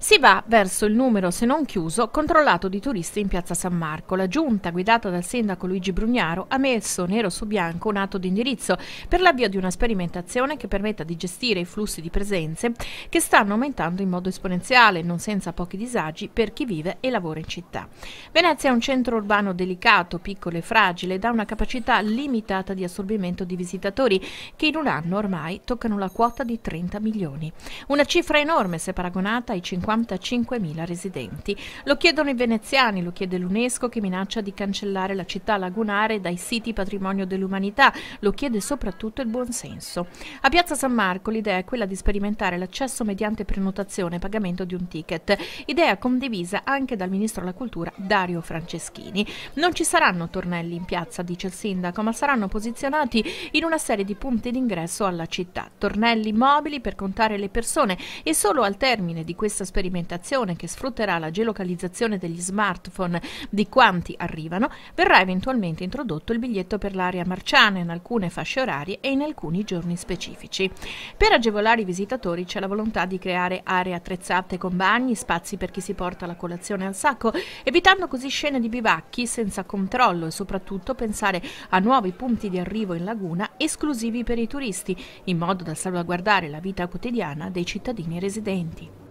Si va verso il numero, se non chiuso, controllato di turisti in piazza San Marco. La giunta, guidata dal sindaco Luigi Brugnaro, ha messo nero su bianco un atto di indirizzo per l'avvio di una sperimentazione che permetta di gestire i flussi di presenze che stanno aumentando in modo esponenziale, non senza pochi disagi per chi vive e lavora in città. Venezia è un centro urbano delicato, piccolo e fragile, da una capacità limitata di assorbimento di visitatori che in un anno ormai toccano la quota di 30 milioni. Una cifra enorme se paragonata ai 50 55.000 residenti. Lo chiedono i veneziani, lo chiede l'UNESCO che minaccia di cancellare la città lagunare dai siti patrimonio dell'umanità, lo chiede soprattutto il buonsenso. A Piazza San Marco l'idea è quella di sperimentare l'accesso mediante prenotazione e pagamento di un ticket, idea condivisa anche dal Ministro della Cultura Dario Franceschini. Non ci saranno tornelli in piazza, dice il sindaco, ma saranno posizionati in una serie di punti d'ingresso alla città, tornelli mobili per contare le persone e solo al termine di questa sperimentazione sperimentazione che sfrutterà la geolocalizzazione degli smartphone di quanti arrivano, verrà eventualmente introdotto il biglietto per l'area marciana in alcune fasce orarie e in alcuni giorni specifici. Per agevolare i visitatori c'è la volontà di creare aree attrezzate con bagni, spazi per chi si porta la colazione al sacco, evitando così scene di bivacchi senza controllo e soprattutto pensare a nuovi punti di arrivo in laguna esclusivi per i turisti, in modo da salvaguardare la vita quotidiana dei cittadini residenti.